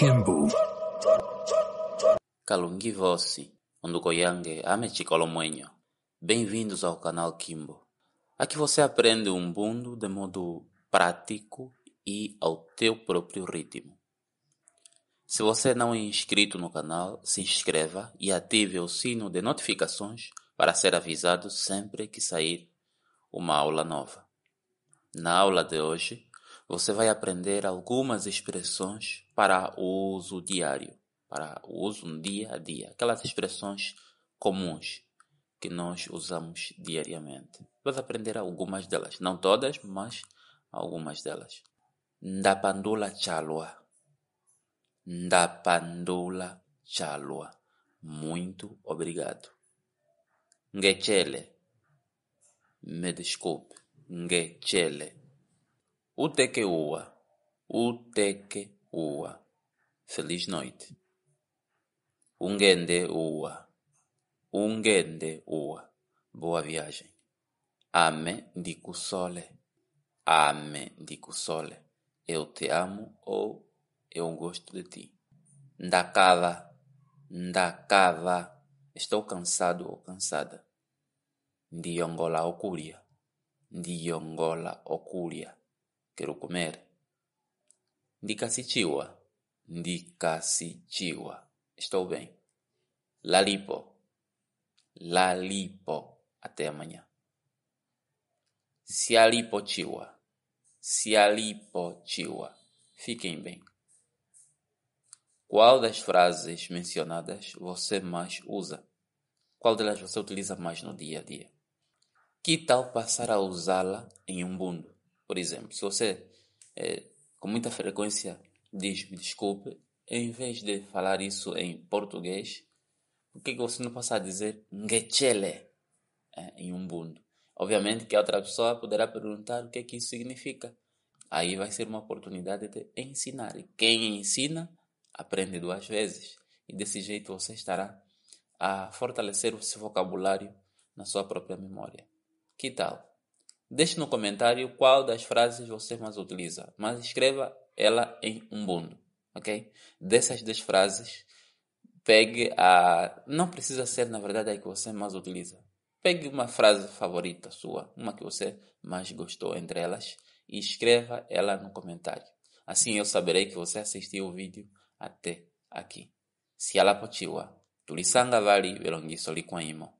Kimbo. Kalungi voce, onduko yange amechikola Bem-vindos ao canal Kimbo. Aqui você aprende um bundo de modo prático e ao teu próprio ritmo. Se você é não é inscrito no canal, se inscreva e ative o sino de notificações para ser avisado sempre que sair uma aula nova. Na aula de hoje, você vai aprender algumas expressões para o uso diário, para o uso no dia a dia, aquelas expressões comuns que nós usamos diariamente. Vas aprender algumas delas, não todas, mas algumas delas. Ndapandula chalwa. Ndapandula chalwa. Muito obrigado. Ngechele. Me desculpe. Ngechele Utequeua, Utequeua, feliz noite. Ungendeua, Ungendeua, boa viagem. Ame di sole. Ame di sole. eu te amo ou eu gosto de ti. Ndakava, Ndakava, estou cansado ou cansada. Ndiongola ocuria, Ndiongola ocuria Quero comer. Ndikasichiwa. Ndikasichiwa. Estou bem. Lalipo. Lalipo. Até amanhã. Sialipochiwa. Sialipochiwa. Fiquem bem. Qual das frases mencionadas você mais usa? Qual delas você utiliza mais no dia a dia? Que tal passar a usá-la em um mundo? Por exemplo, se você é, com muita frequência diz me desculpe, em vez de falar isso em português, por que, é que você não passa a dizer ngechele é, em um Obviamente que a outra pessoa poderá perguntar o que é que isso significa. Aí vai ser uma oportunidade de ensinar. E quem ensina, aprende duas vezes. E desse jeito você estará a fortalecer o seu vocabulário na sua própria memória. Que tal? Deixe no comentário qual das frases você mais utiliza, mas escreva ela em um bundo, ok? Dessas duas frases, pegue a. Não precisa ser, na verdade, a que você mais utiliza. Pegue uma frase favorita sua, uma que você mais gostou entre elas, e escreva ela no comentário. Assim eu saberei que você assistiu o vídeo até aqui. Sialapochiwa, tulisanga vali solikwa imo.